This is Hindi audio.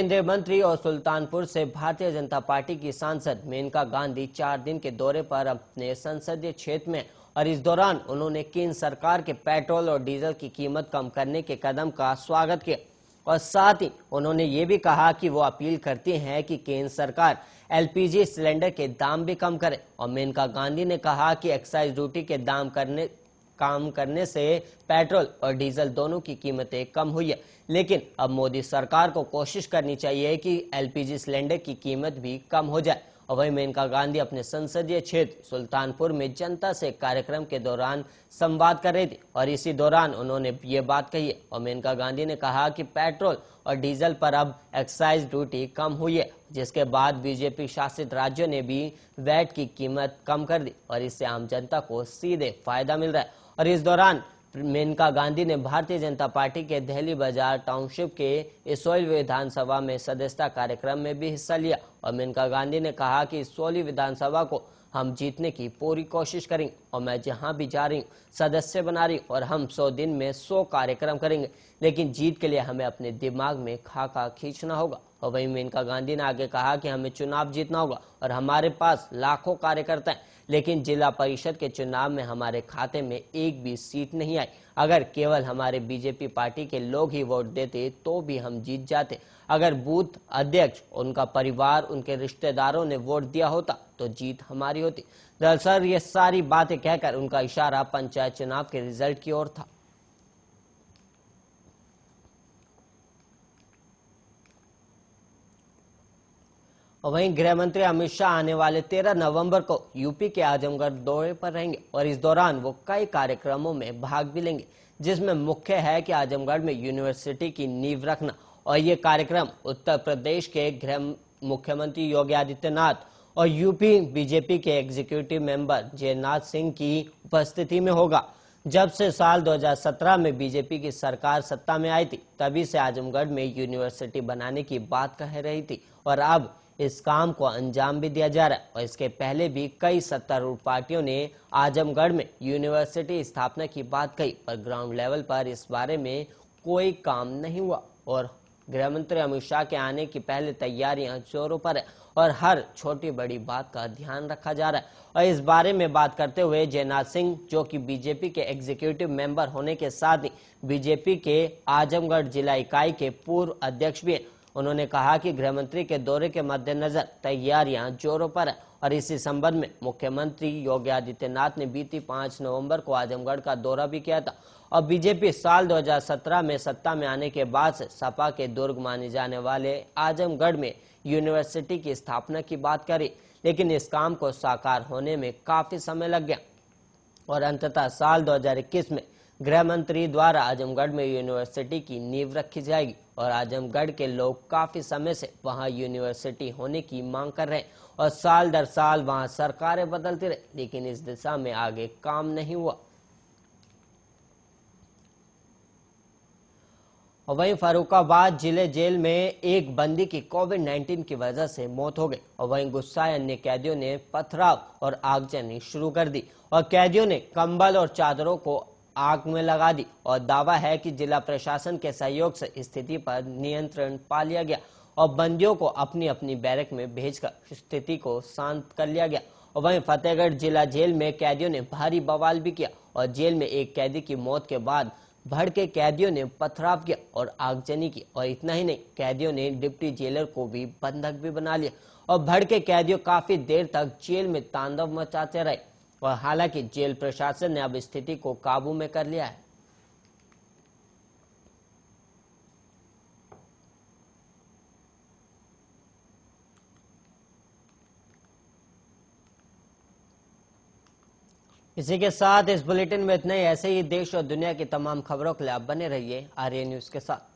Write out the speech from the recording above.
केंद्रीय मंत्री और सुल्तानपुर से भारतीय जनता पार्टी की सांसद मेनका गांधी चार दिन के दौरे पर अपने संसदीय क्षेत्र में और इस दौरान उन्होंने केंद्र सरकार के पेट्रोल और डीजल की कीमत कम करने के कदम का स्वागत किया और साथ ही उन्होंने ये भी कहा कि वो अपील करती हैं कि केंद्र सरकार एलपीजी सिलेंडर के दाम भी कम करे और मेनका गांधी ने कहा कि एक्साइज ड्यूटी के दाम करने काम करने से पेट्रोल और डीजल दोनों की कीमतें कम हुई है लेकिन अब मोदी सरकार को कोशिश करनी चाहिए कि एलपीजी सिलेंडर की कीमत भी कम हो जाए वहीं मेनका गांधी अपने संसदीय क्षेत्र सुल्तानपुर में जनता से कार्यक्रम के दौरान संवाद कर रही थी और इसी दौरान उन्होंने ये बात कही और मेनका गांधी ने कहा कि पेट्रोल और डीजल पर अब एक्साइज ड्यूटी कम हुई है जिसके बाद बीजेपी शासित राज्यों ने भी वैट की कीमत कम कर दी और इससे आम जनता को सीधे फायदा मिल रहा है और इस दौरान मेनका गांधी ने भारतीय जनता पार्टी के दहली बाजार टाउनशिप के इसोली विधानसभा में सदस्यता कार्यक्रम में भी हिस्सा लिया और मेनका गांधी ने कहा कि इसोली विधानसभा को हम जीतने की पूरी कोशिश करेंगे और मैं जहां भी जा रही हूं सदस्य बना रही और हम सौ दिन में सौ कार्यक्रम करेंगे लेकिन जीत के लिए हमें अपने दिमाग में खाका खींचना होगा और वहीं मेनका गांधी ने आगे कहा कि हमें चुनाव जीतना होगा और हमारे पास लाखों कार्यकर्ता हैं लेकिन जिला परिषद के चुनाव में हमारे खाते में एक भी सीट नहीं आई अगर केवल हमारे बीजेपी पार्टी के लोग ही वोट देते तो भी हम जीत जाते अगर बूथ अध्यक्ष उनका परिवार उनके रिश्तेदारों ने वोट दिया होता तो जीत हमारी होती दरअसल ये सारी बातें कहकर उनका इशारा पंचायत चुनाव के रिजल्ट की ओर था और वहीं गृह मंत्री अमित शाह आने वाले 13 नवंबर को यूपी के आजमगढ़ दौरे पर रहेंगे और इस दौरान वो कई कार्यक्रमों में भाग भी लेंगे जिसमें मुख्य है कि आजमगढ़ में यूनिवर्सिटी की नींव रखना और ये कार्यक्रम उत्तर प्रदेश के गृह मुख्यमंत्री योगी आदित्यनाथ और यूपी बीजेपी के एग्जीक्यूटिव मेंबर जयनाथ सिंह की उपस्थिति में होगा जब से साल 2017 में बीजेपी की सरकार सत्ता में आई थी तभी से आजमगढ़ में यूनिवर्सिटी बनाने की बात कह रही थी और अब इस काम को अंजाम भी दिया जा रहा है और इसके पहले भी कई सत्तारूढ़ पार्टियों ने आजमगढ़ में यूनिवर्सिटी स्थापना की बात कही पर ग्राउंड लेवल पर इस बारे में कोई काम नहीं हुआ और गृह मंत्री अमित शाह के आने की पहले तैयारियां जोरों पर है और हर छोटी बड़ी बात का ध्यान रखा जा रहा है और इस बारे में बात करते हुए जयनाथ सिंह जो कि बीजेपी के एग्जीक्यूटिव मेंबर होने के साथ ही बीजेपी के आजमगढ़ जिला इकाई के पूर्व अध्यक्ष भी हैं उन्होंने कहा कि गृहमंत्री के दौरे के मद्देनजर तैयारियां जोरों पर है और इसी संबंध में मुख्यमंत्री योगी आदित्यनाथ ने बीती पांच नवंबर को आजमगढ़ का दौरा भी किया था और बीजेपी साल 2017 में सत्ता में आने के बाद से सपा के दुर्ग माने जाने वाले आजमगढ़ में यूनिवर्सिटी की स्थापना की बात करी लेकिन इस काम को साकार होने में काफी समय लग गया और अंततः साल 2021 में गृह मंत्री द्वारा आजमगढ़ में यूनिवर्सिटी की नींव रखी जाएगी और आजमगढ़ के लोग काफी समय से वहां यूनिवर्सिटी होने की मांग कर रहे हैं और साल दर साल वहां सरकारें बदलती रही लेकिन इस दिशा में आगे काम नहीं हुआ और वहीं फरुखाबाद जिले जेल में एक बंदी की कोविड 19 की वजह से मौत हो गई और वहीं गुस्साए अन्य कैदियों ने पथराव और आगजनी शुरू कर दी और कैदियों ने कंबल और चादरों को आग में लगा दी और दावा है कि जिला प्रशासन के सहयोग से स्थिति पर नियंत्रण पा लिया गया और बंदियों को अपनी अपनी बैरक में भेजकर स्थिति को शांत कर लिया गया और वहीं फतेहगढ़ जिला जेल में कैदियों ने भारी बवाल भी किया और जेल में एक कैदी की मौत के बाद भड़ के कैदियों ने पथराव किया और आगजनी की और इतना ही नहीं कैदियों ने डिप्टी जेलर को भी बंधक भी बना लिया और भड़ के कैदियों काफी देर तक जेल में तांडव मचाते रहे वह हालांकि जेल प्रशासन ने अब स्थिति को काबू में कर लिया है इसी के साथ इस बुलेटिन में इतना ही ऐसे ही देश और दुनिया की तमाम खबरों के लिए आप बने रहिए आर्य न्यूज के साथ